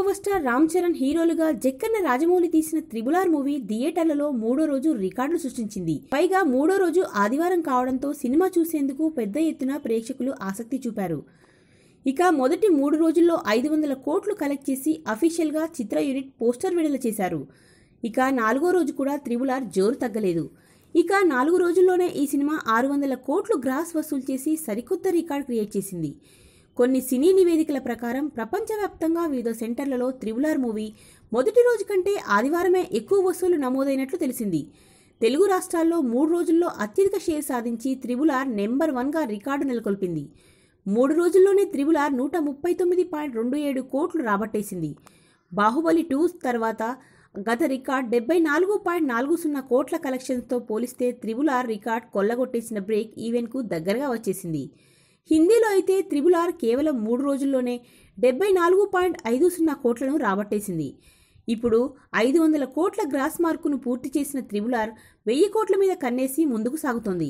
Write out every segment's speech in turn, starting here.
power star Ram Charan హీరోలుగా జక్కన్న రాజమౌళి తీసిన త్రిబులార్ movie థియేటర్లలో మూడో రోజు రికార్డులు సృష్టించింది పైగా మూడో రోజు ఆదివారం కావడంతో సినిమా చూసేందుకు పెద్ద ఎత్తున ప్రేక్షకులు ఆసక్తి చూపారు ఇక మొదటి మూడు రోజుల్లో ఐదు వందల కోట్లు కలెక్ట్ చేసి అఫీషియల్గా చిత్ర యూనిట్ పోస్టర్ విడుదల చేశారు ఇక నాలుగో రోజు కూడా త్రిబులార్ జోరు తగ్గలేదు ఇక నాలుగు రోజుల్లోనే ఈ సినిమా ఆరు వందల కోట్లు గ్రాస్ వసూలు చేసి సరికొత్త రికార్డు క్రియేట్ చేసింది కొన్ని సినీ నివేదికల ప్రకారం ప్రపంచవ్యాప్తంగా వివిధ సెంటర్లలో త్రిబులర్ మూవీ మొదటి రోజు కంటే ఆదివారమే ఎక్కువ వసూలు నమోదైనట్లు తెలిసింది తెలుగు రాష్ట్రాల్లో మూడు రోజుల్లో అత్యధిక షేర్ సాధించి త్రిబులార్ నెంబర్ వన్గా రికార్డు నెలకొల్పింది మూడు రోజుల్లోనే త్రిబులార్ నూట ముప్పై తొమ్మిది పాయింట్ రెండు ఏడు కోట్లు రాబట్టేసింది బాహుబలి టూ తర్వాత గత రికార్డ్ డెబ్బై నాలుగు పాయింట్ నాలుగు సున్నా కోట్ల కలెక్షన్స్తో పోలిస్తే త్రిబులార్ రికార్డ్ కొల్లగొట్టేసిన బ్రేక్ ఈవెంట్కు దగ్గరగా వచ్చేసింది హిందీలో అయితే త్రిబుల్ ఆర్ కేవలం మూడు రోజుల్లోనే డెబ్బై నాలుగు పాయింట్ ఐదు సున్నా కోట్లను రాబట్టేసింది ఇప్పుడు ఐదు వందల కోట్ల గ్రాస్ మార్కును పూర్తి చేసిన త్రిబుల్ ఆర్ వెయ్యి కోట్ల మీద కన్నేసి ముందుకు సాగుతోంది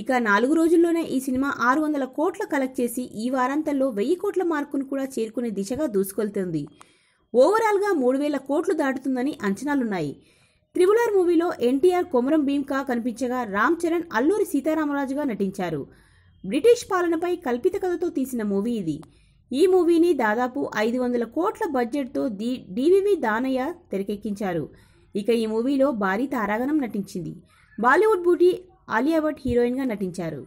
ఇక నాలుగు రోజుల్లోనే ఈ సినిమా ఆరు వందల కోట్ల కలెక్ట్ చేసి ఈ వారాంతంలో వెయ్యి కోట్ల మార్కును కూడా చేరుకునే దిశగా దూసుకెళ్తుంది ఓవరాల్గా మూడు వేల కోట్లు దాటుతుందని అంచనాలున్నాయి త్రిబులర్ మూవీలో ఎన్టీఆర్ కొమరం భీమ్కా కనిపించగా రామ్ చరణ్ అల్లూరి సీతారామరాజుగా నటించారు బ్రిటిష్ పాలనపై కల్పిత కథతో తీసిన మూవీ ఇది ఈ మూవీని దాదాపు ఐదు వందల కోట్ల బడ్జెట్తో ది డివివి దానయ్య తెరకెక్కించారు ఇక ఈ మూవీలో భారీ తారాగణం నటించింది బాలీవుడ్ బూటీ ఆలియా భట్ హీరోయిన్గా నటించారు